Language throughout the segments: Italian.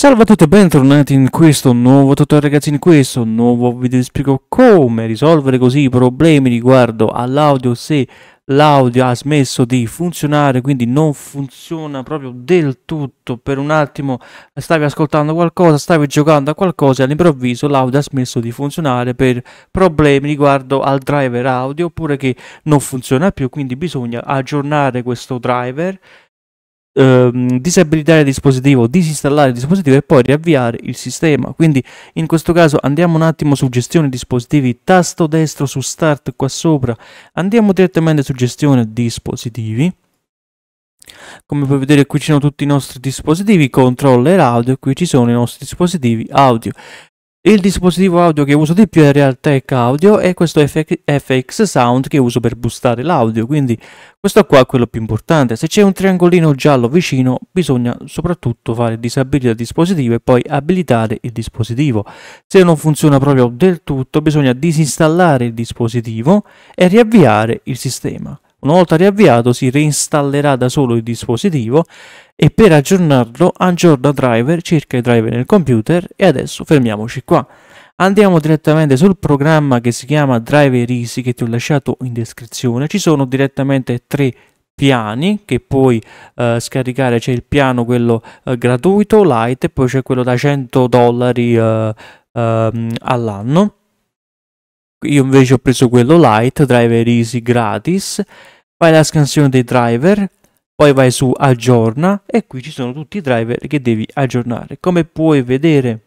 Salve a tutti e bentornati in questo nuovo tutorial ragazzi, in questo nuovo video vi spiego come risolvere così i problemi riguardo all'audio se l'audio ha smesso di funzionare quindi non funziona proprio del tutto per un attimo stavi ascoltando qualcosa, stavi giocando a qualcosa e all'improvviso l'audio ha smesso di funzionare per problemi riguardo al driver audio oppure che non funziona più quindi bisogna aggiornare questo driver ehm, disabilitare il dispositivo, disinstallare il dispositivo e poi riavviare il sistema. Quindi in questo caso andiamo un attimo su gestione dispositivi, tasto destro su start qua sopra, andiamo direttamente su gestione dispositivi. Come puoi vedere qui ci sono tutti i nostri dispositivi, controller audio, qui ci sono i nostri dispositivi audio. Il dispositivo audio che uso di più è Realtek Audio e questo FX Sound che uso per boostare l'audio, quindi questo qua è quello più importante. Se c'è un triangolino giallo vicino bisogna soprattutto fare disabilita il dispositivo e poi abilitare il dispositivo. Se non funziona proprio del tutto bisogna disinstallare il dispositivo e riavviare il sistema. Una volta riavviato si reinstallerà da solo il dispositivo e per aggiornarlo aggiorna driver, cerca i driver nel computer e adesso fermiamoci qua. Andiamo direttamente sul programma che si chiama Driver Easy che ti ho lasciato in descrizione. Ci sono direttamente tre piani che puoi eh, scaricare c'è il piano quello eh, gratuito light e poi c'è quello da 100 dollari eh, ehm, all'anno io invece ho preso quello light, driver easy gratis. Vai alla scansione dei driver, poi vai su aggiorna e qui ci sono tutti i driver che devi aggiornare. Come puoi vedere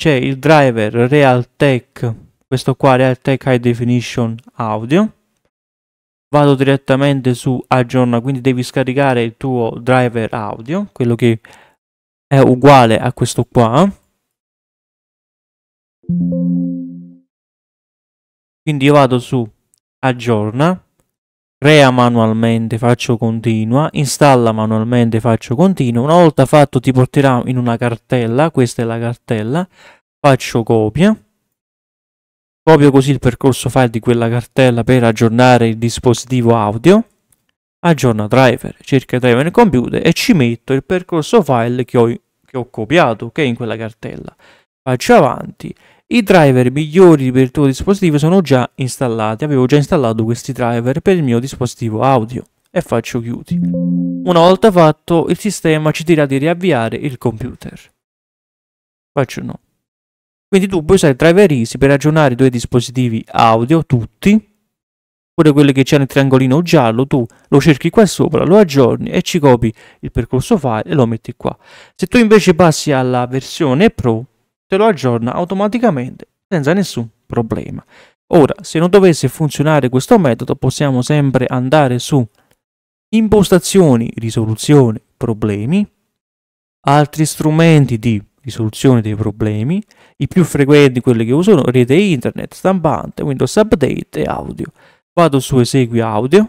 c'è il driver Realtek, questo qua Realtek High Definition Audio. Vado direttamente su aggiorna, quindi devi scaricare il tuo driver audio, quello che è uguale a questo qua. Quindi io vado su aggiorna, crea manualmente, faccio continua, installa manualmente, faccio continua. Una volta fatto ti porterà in una cartella, questa è la cartella, faccio copia. Copio così il percorso file di quella cartella per aggiornare il dispositivo audio. Aggiorna driver, cerca driver nel computer e ci metto il percorso file che ho, che ho copiato, che è in quella cartella. Faccio avanti i driver migliori per il tuo dispositivo sono già installati, avevo già installato questi driver per il mio dispositivo audio e faccio chiudi. Una volta fatto il sistema ci dirà di riavviare il computer. Faccio no. Quindi tu puoi usare il driver easy per aggiornare i tuoi dispositivi audio, tutti, pure quelli che c'è nel triangolino giallo, tu lo cerchi qua sopra, lo aggiorni e ci copi il percorso file e lo metti qua. Se tu invece passi alla versione Pro, te lo aggiorna automaticamente senza nessun problema. Ora, se non dovesse funzionare questo metodo, possiamo sempre andare su impostazioni, risoluzione, problemi, altri strumenti di risoluzione dei problemi, i più frequenti quelli che uso rete internet, stampante, Windows Update e audio. Vado su esegui audio,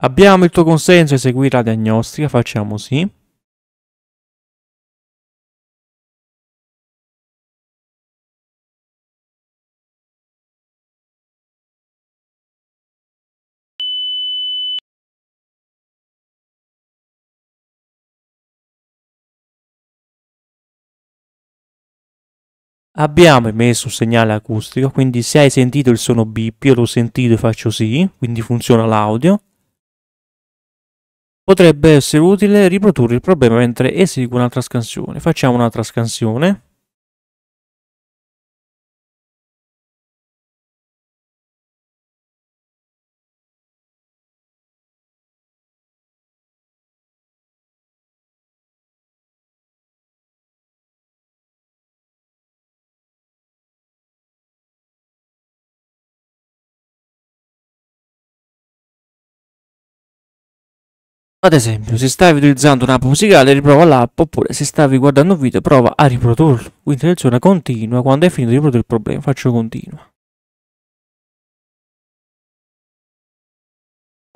Abbiamo il tuo consenso a eseguire la diagnostica, facciamo sì. Abbiamo emesso un segnale acustico, quindi se hai sentito il suono bip, io l'ho sentito e faccio sì, quindi funziona l'audio potrebbe essere utile riprodurre il problema mentre esegui un'altra scansione. Facciamo un'altra scansione. Ad esempio, se stavi utilizzando un'app musicale, riprova l'app, oppure se stavi guardando un video, prova a riprodurlo. Quindi seleziona continua quando hai finito di riprodurre il problema. Faccio continua.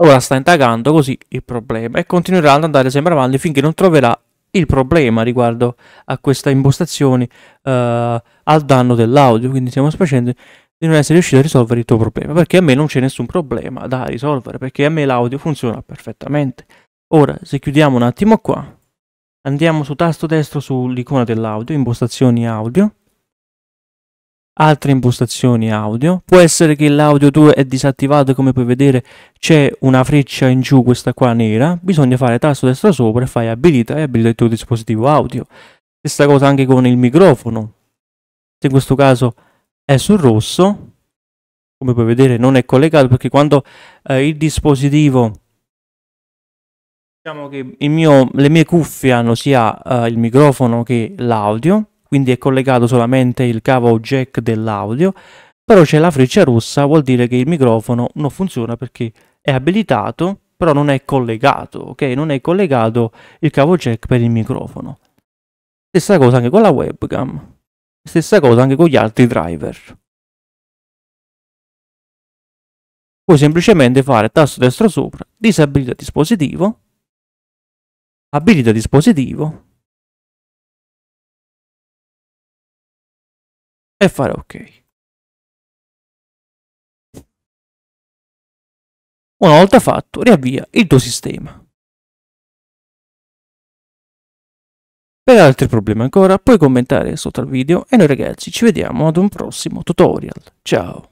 Ora sta indagando così il problema e continuerà ad andare sempre avanti finché non troverà il problema riguardo a questa impostazione uh, al danno dell'audio. Quindi stiamo spiacenti di non essere riuscito a risolvere il tuo problema perché a me non c'è nessun problema da risolvere perché a me l'audio funziona perfettamente. Ora, se chiudiamo un attimo qua, andiamo su tasto destro sull'icona dell'audio, impostazioni audio, altre impostazioni audio. Può essere che l'audio 2 è disattivato, come puoi vedere c'è una freccia in giù, questa qua nera. Bisogna fare tasto destro sopra e fai abilita e abilita il tuo dispositivo audio. Stessa cosa anche con il microfono. Se in questo caso è sul rosso, come puoi vedere non è collegato perché quando eh, il dispositivo Diciamo che mio, le mie cuffie hanno sia uh, il microfono che l'audio, quindi è collegato solamente il cavo jack dell'audio, però c'è la freccia rossa, vuol dire che il microfono non funziona perché è abilitato, però non è collegato, ok? Non è collegato il cavo jack per il microfono. Stessa cosa anche con la webcam, stessa cosa anche con gli altri driver. Puoi semplicemente fare tasto destro sopra, disabilita dispositivo Abilita dispositivo. E fare ok. Una volta fatto, riavvia il tuo sistema. Per altri problemi ancora puoi commentare sotto al video e noi ragazzi ci vediamo ad un prossimo tutorial. Ciao!